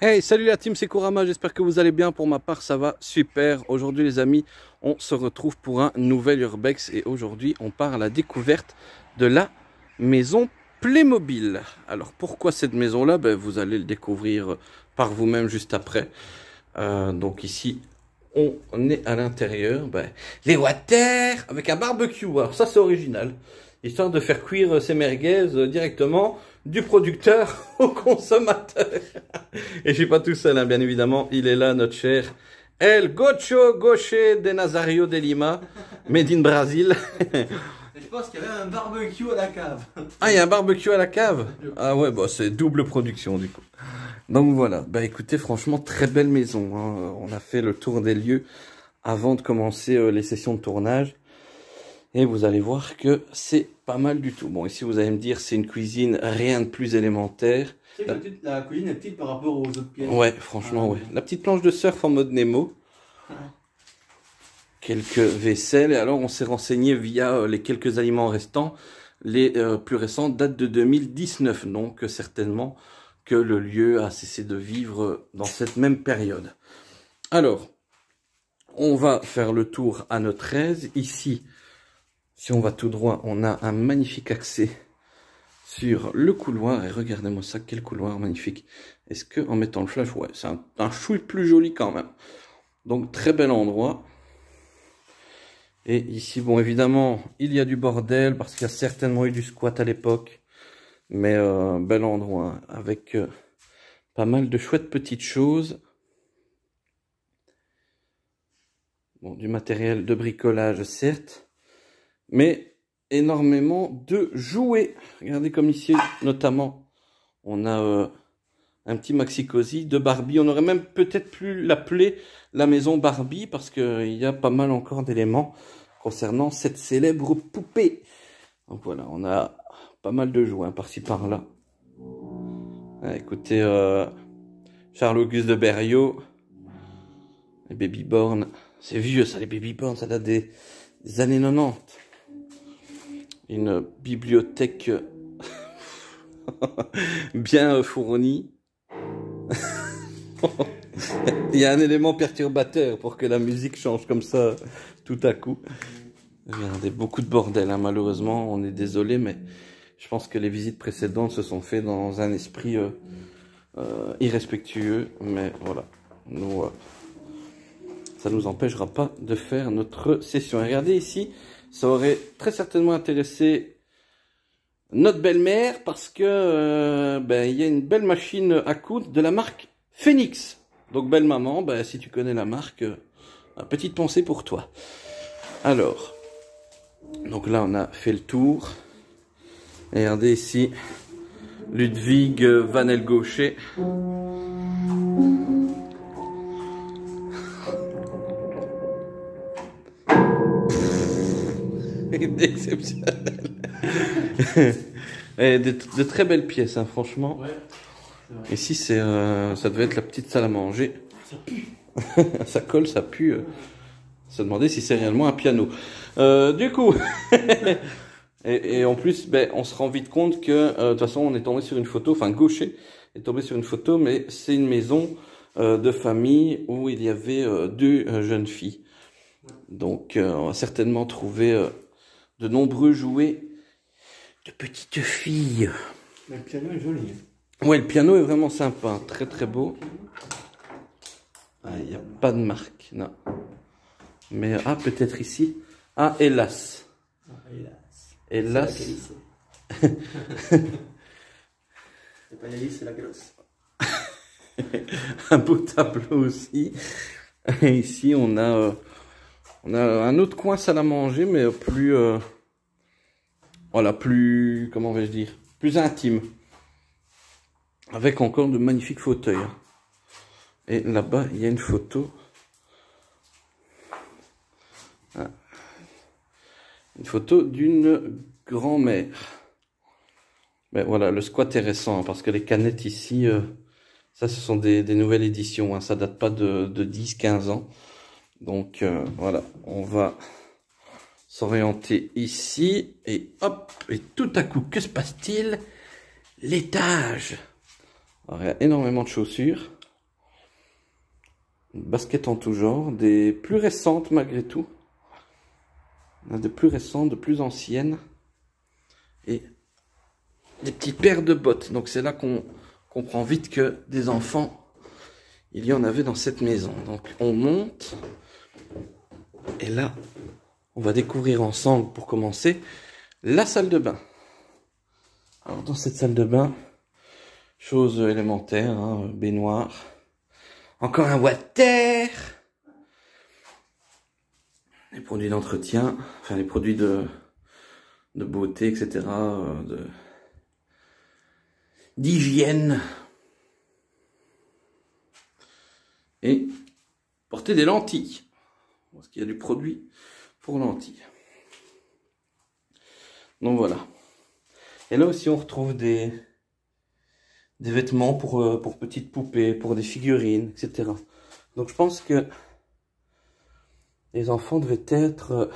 Hey, salut la team, c'est Kurama, j'espère que vous allez bien. Pour ma part, ça va super. Aujourd'hui les amis, on se retrouve pour un nouvel Urbex et aujourd'hui on part à la découverte de la maison Playmobil. Alors pourquoi cette maison-là ben, Vous allez le découvrir par vous-même juste après. Euh, donc ici, on est à l'intérieur. Ben, les water avec un barbecue, alors ça c'est original. Histoire de faire cuire ces merguez euh, directement du producteur au consommateur. Et je suis pas tout seul, hein. bien évidemment. Il est là, notre cher El Gocho Gaucher de Nazario de Lima, made in Brazil. Je pense qu'il y avait un barbecue à la cave. Ah, il y a un barbecue à la cave Ah ouais, bah c'est double production du coup. Donc voilà, bah écoutez, franchement, très belle maison. Hein. On a fait le tour des lieux avant de commencer euh, les sessions de tournage. Et vous allez voir que c'est pas mal du tout. Bon, ici, vous allez me dire, c'est une cuisine, rien de plus élémentaire. la... cuisine est petite par rapport aux autres pièces. Ouais, franchement, ah. ouais. La petite planche de surf en mode Nemo. Ah. Quelques vaisselles. Et alors, on s'est renseigné via euh, les quelques aliments restants. Les euh, plus récents datent de 2019, donc euh, certainement que le lieu a cessé de vivre dans cette même période. Alors, on va faire le tour à notre aise. Ici, si on va tout droit, on a un magnifique accès sur le couloir. Et regardez-moi ça, quel couloir magnifique. Est-ce que en mettant le flash, ouais, c'est un, un plus joli quand même. Donc très bel endroit. Et ici, bon, évidemment, il y a du bordel parce qu'il y a certainement eu du squat à l'époque. Mais euh, bel endroit avec euh, pas mal de chouettes petites choses. Bon, du matériel de bricolage, certes mais énormément de jouets. Regardez comme ici, notamment, on a euh, un petit maxi cosy de Barbie. On aurait même peut-être pu l'appeler la maison Barbie parce qu'il y a pas mal encore d'éléments concernant cette célèbre poupée. Donc voilà, on a pas mal de jouets hein, par-ci par-là. Ah, écoutez, euh, Charles-Auguste de Berriot, les Baby-Born, c'est vieux ça les Baby-Born, ça date des années 90 une bibliothèque bien fournie. Il y a un élément perturbateur pour que la musique change comme ça tout à coup. Regardez, beaucoup de bordel, hein, malheureusement, on est désolé, mais je pense que les visites précédentes se sont faites dans un esprit euh, euh, irrespectueux, mais voilà, nous, euh, ça ne nous empêchera pas de faire notre session. regardez ici, ça aurait très certainement intéressé notre belle-mère parce que euh, ben, il y a une belle machine à coudre de la marque Phoenix. Donc belle maman, ben, si tu connais la marque, une euh, petite pensée pour toi. Alors, donc là on a fait le tour. regardez ici, Ludwig Vanel Gaucher. exceptionnel. Et de, très belles pièces, hein, franchement. Ouais, Ici, c'est, euh, ça devait être la petite salle à manger. Ça, pue. ça colle, ça pue. Ça demandait si c'est réellement un piano. Euh, du coup, et, en plus, ben, on se rend vite compte que, euh, de toute façon, on est tombé sur une photo, enfin, gaucher est tombé sur une photo, mais c'est une maison euh, de famille où il y avait deux jeunes filles. Donc, on a certainement trouvé de nombreux jouets de petites filles. le piano est joli. Hein. Ouais, le piano est vraiment sympa, très très beau. Ah, il n'y a pas de marque, non. Mais, ah, peut-être ici. Ah, hélas. Ah, hélas. Hélas. c'est pas c'est la grosse. Un beau tableau aussi. Et ici, on a... Euh, un autre coin salle à manger, mais plus... Euh, voilà, plus... Comment vais-je dire Plus intime. Avec encore de magnifiques fauteuils. Hein. Et là-bas, il y a une photo. Ah. Une photo d'une grand-mère. Mais ben voilà, le squat est récent, hein, parce que les canettes ici, euh, ça ce sont des, nouvelles éditions, hein. ça date pas de, de 10-15 ans. Donc euh, voilà, on va s'orienter ici et hop, et tout à coup, que se passe-t-il L'étage Alors il y a énormément de chaussures, une basket en tout genre, des plus récentes malgré tout, des plus récentes, de plus anciennes, et des petites paires de bottes. Donc c'est là qu'on comprend vite que des enfants, il y en avait dans cette maison. Donc on monte, et là, on va découvrir ensemble, pour commencer, la salle de bain. Alors dans cette salle de bain, chose élémentaire, hein, baignoire, encore un water, les produits d'entretien, enfin les produits de, beauté, etc., euh, d'hygiène, et porter des lentilles parce qu'il y a du produit pour lentilles. Donc voilà. Et là aussi, on retrouve des, des vêtements pour, euh, pour petites poupées, pour des figurines, etc. Donc je pense que les enfants devaient être euh,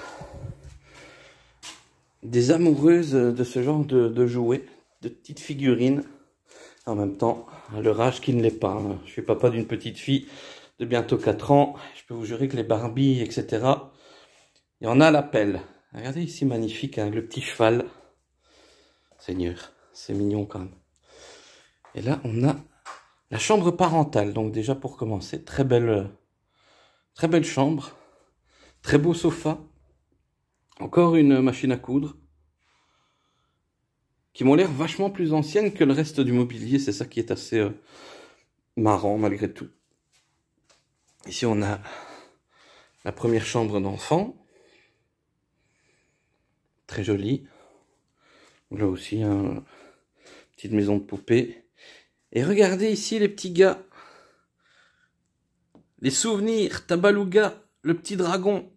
des amoureuses de ce genre de, jouets, de petites figurines. En même temps, le leur âge qui ne l'est pas. Hein. Je suis papa d'une petite fille bientôt 4 ans, je peux vous jurer que les Barbies, etc., il y en a la pelle. Regardez ici, magnifique, hein, le petit cheval. Seigneur, c'est mignon quand même. Et là, on a la chambre parentale. Donc déjà pour commencer, très belle, très belle chambre. Très beau sofa. Encore une machine à coudre. Qui m'ont l'air vachement plus ancienne que le reste du mobilier. C'est ça qui est assez euh, marrant malgré tout. Ici, on a la première chambre d'enfant. Très jolie. Là aussi, un hein, petite maison de poupée. Et regardez ici les petits gars. Les souvenirs, Tabaluga, le petit dragon.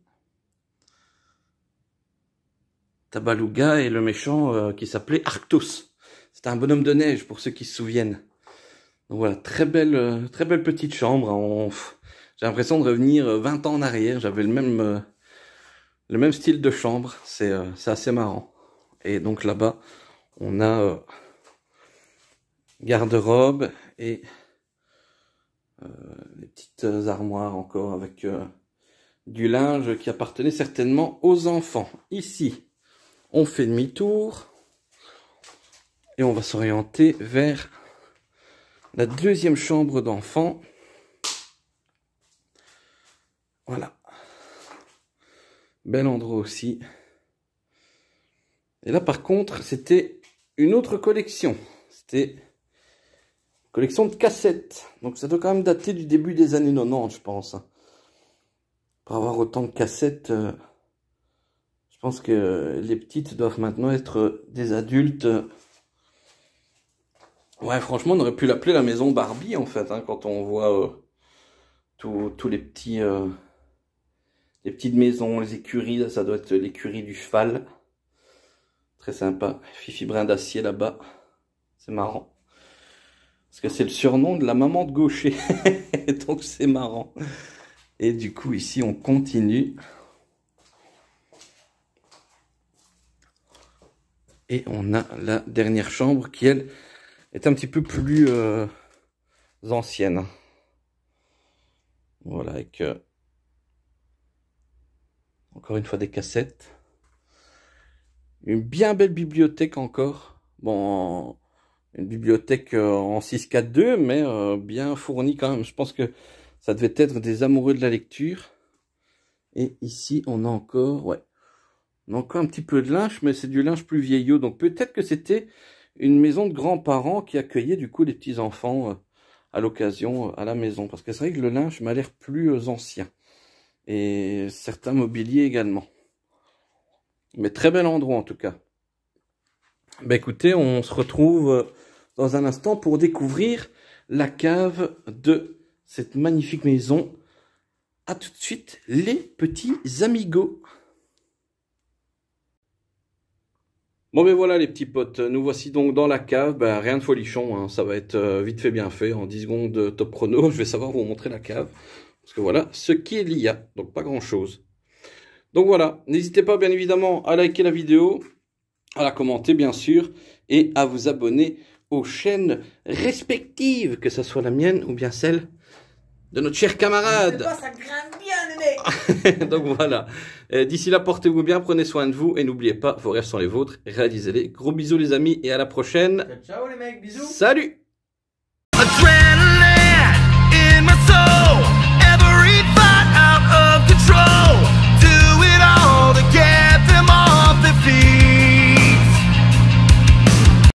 Tabaluga et le méchant euh, qui s'appelait Arctos. C'était un bonhomme de neige pour ceux qui se souviennent. Donc voilà, très belle, euh, très belle petite chambre. Hein, on, j'ai l'impression de revenir 20 euh, ans en arrière. J'avais le même, euh, le même style de chambre. Euh, c'est assez marrant. Et donc là-bas, on a garde-robe et les petites armoires encore avec du linge qui appartenait certainement aux enfants. Ici, on fait demi-tour et on va s'orienter vers la deuxième chambre d'enfant. Voilà. Bel endroit aussi. Et là, par contre, c'était une autre collection. C'était collection de cassettes. Donc, ça doit quand même dater du début des années 90, je pense. Hein. Pour avoir autant de cassettes, euh, je pense que les petites doivent maintenant être des adultes. Ouais, franchement, on aurait pu l'appeler la maison Barbie, en fait, hein, quand on voit euh, tous les petits... Euh, les petites maisons, les écuries, ça doit être l'écurie du cheval. Très sympa. Fifi Brin d'acier là-bas. C'est marrant. Parce que c'est le surnom de la maman de gaucher. Donc c'est marrant. Et du coup, ici, on continue. Et on a la dernière chambre qui, elle, est un petit peu plus euh, ancienne. Voilà, avec euh, encore une fois des cassettes. Une bien belle bibliothèque encore. Bon, une bibliothèque euh, en 6x4x2, mais euh, bien fournie quand même. Je pense que ça devait être des amoureux de la lecture. Et ici, on a encore, ouais, on a encore un petit peu de linge, mais c'est du linge plus vieillot. Donc peut-être que c'était une maison de grands-parents qui accueillait du coup les petits-enfants euh, à l'occasion à la maison. Parce que c'est vrai que le linge m'a l'air plus ancien et certains mobiliers également. Mais très bel endroit en tout cas. Ben écoutez, on se retrouve dans un instant pour découvrir la cave de cette magnifique maison. A tout de suite, les petits amigos. Bon ben voilà les petits potes, nous voici donc dans la cave, ben, rien de folichon, hein. ça va être euh, vite fait bien fait, en 10 secondes euh, top chrono, je vais savoir vous montrer la cave. Parce que voilà ce y l'IA, donc pas grand-chose. Donc voilà, n'hésitez pas bien évidemment à liker la vidéo, à la commenter bien sûr, et à vous abonner aux chaînes respectives, que ce soit la mienne ou bien celle de notre cher camarade. Donc voilà, euh, d'ici là, portez-vous bien, prenez soin de vous, et n'oubliez pas, vos rêves sont les vôtres, réalisez-les. Gros bisous les amis, et à la prochaine. ciao les mecs, bisous. Salut